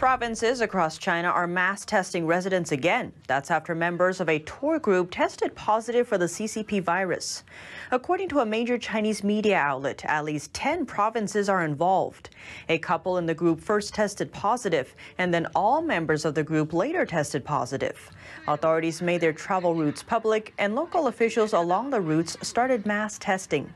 Provinces across China are mass testing residents again. That's after members of a tour group tested positive for the CCP virus. According to a major Chinese media outlet, at least 10 provinces are involved. A couple in the group first tested positive, and then all members of the group later tested positive. Authorities made their travel routes public, and local officials along the routes started mass testing.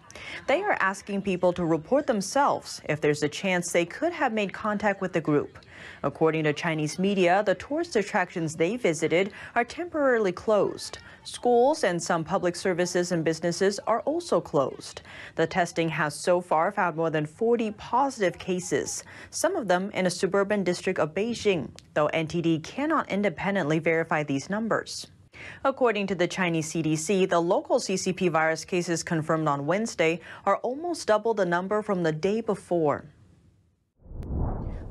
They are asking people to report themselves if there's a chance they could have made contact with the group. According to Chinese media, the tourist attractions they visited are temporarily closed. Schools and some public services and businesses are also closed. The testing has so far found more than 40 positive cases, some of them in a suburban district of Beijing, though NTD cannot independently verify these numbers. According to the Chinese CDC, the local CCP virus cases confirmed on Wednesday are almost double the number from the day before.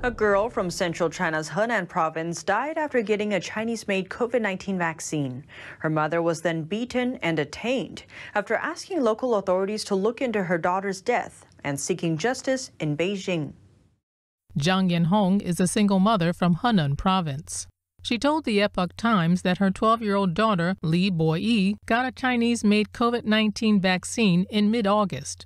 A girl from central China's Henan province died after getting a Chinese made COVID 19 vaccine. Her mother was then beaten and detained after asking local authorities to look into her daughter's death and seeking justice in Beijing. Zhang Yanhong is a single mother from Henan province. She told the Epoch Times that her 12 year old daughter, Li Boyi, got a Chinese made COVID 19 vaccine in mid August.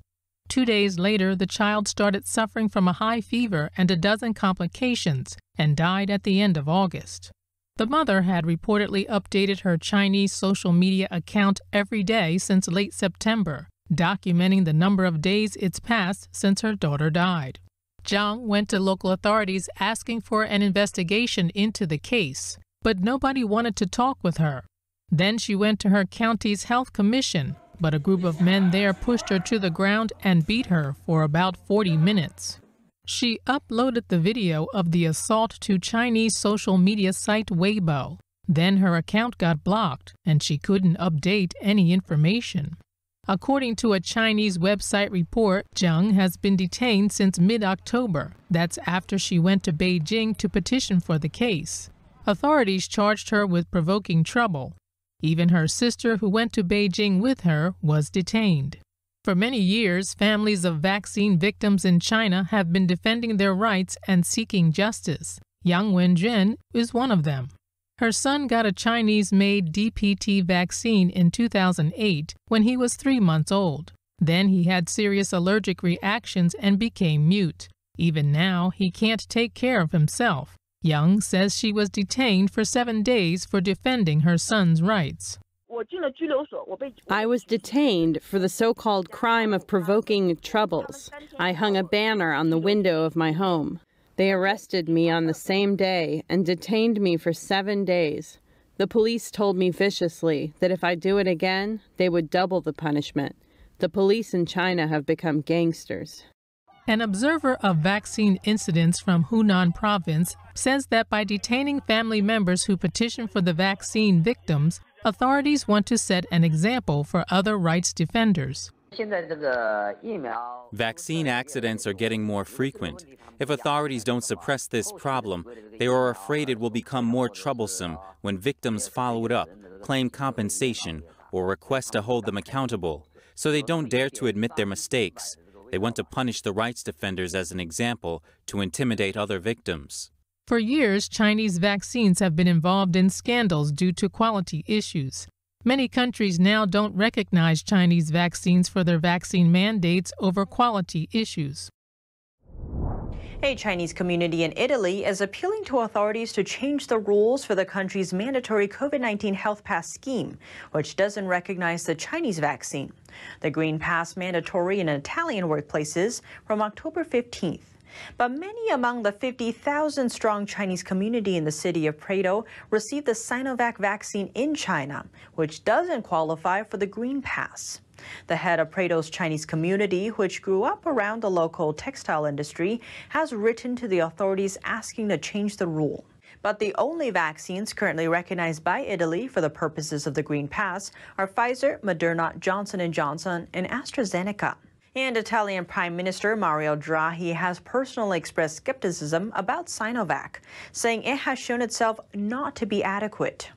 Two days later, the child started suffering from a high fever and a dozen complications and died at the end of August. The mother had reportedly updated her Chinese social media account every day since late September, documenting the number of days it's passed since her daughter died. Zhang went to local authorities asking for an investigation into the case, but nobody wanted to talk with her. Then she went to her county's health commission, but a group of men there pushed her to the ground and beat her for about 40 minutes. She uploaded the video of the assault to Chinese social media site Weibo. Then her account got blocked and she couldn't update any information. According to a Chinese website report, Zhang has been detained since mid October. That's after she went to Beijing to petition for the case. Authorities charged her with provoking trouble. Even her sister, who went to Beijing with her, was detained. For many years, families of vaccine victims in China have been defending their rights and seeking justice. Yang Wenjin is one of them. Her son got a Chinese made DPT vaccine in 2008 when he was three months old. Then he had serious allergic reactions and became mute. Even now, he can't take care of himself. Young says she was detained for seven days for defending her son's rights. I was detained for the so called crime of provoking troubles. I hung a banner on the window of my home. They arrested me on the same day and detained me for seven days. The police told me viciously that if I do it again, they would double the punishment. The police in China have become gangsters. An observer of vaccine incidents from Hunan province says that by detaining family members who petition for the vaccine victims, authorities want to set an example for other rights defenders. Vaccine accidents are getting more frequent. If authorities don't suppress this problem, they are afraid it will become more troublesome when victims follow it up, claim compensation, or request to hold them accountable. So they don't dare to admit their mistakes. They want to punish the rights defenders as an example to intimidate other victims. For years, Chinese vaccines have been involved in scandals due to quality issues. Many countries now don't recognize Chinese vaccines for their vaccine mandates over quality issues. A Chinese community in Italy is appealing to authorities to change the rules for the country's mandatory COVID 19 health pass scheme, which doesn't recognize the Chinese vaccine. The green pass mandatory in Italian workplaces from October 15th. But many among the 50,000 strong Chinese community in the city of Prato received the Sinovac vaccine in China, which doesn't qualify for the Green Pass. The head of Prado's Chinese community, which grew up around the local textile industry, has written to the authorities asking to change the rule. But the only vaccines currently recognized by Italy for the purposes of the Green Pass are Pfizer, Moderna, Johnson & Johnson, and AstraZeneca. And Italian Prime Minister Mario Draghi has personally expressed skepticism about Sinovac, saying it has shown itself not to be adequate.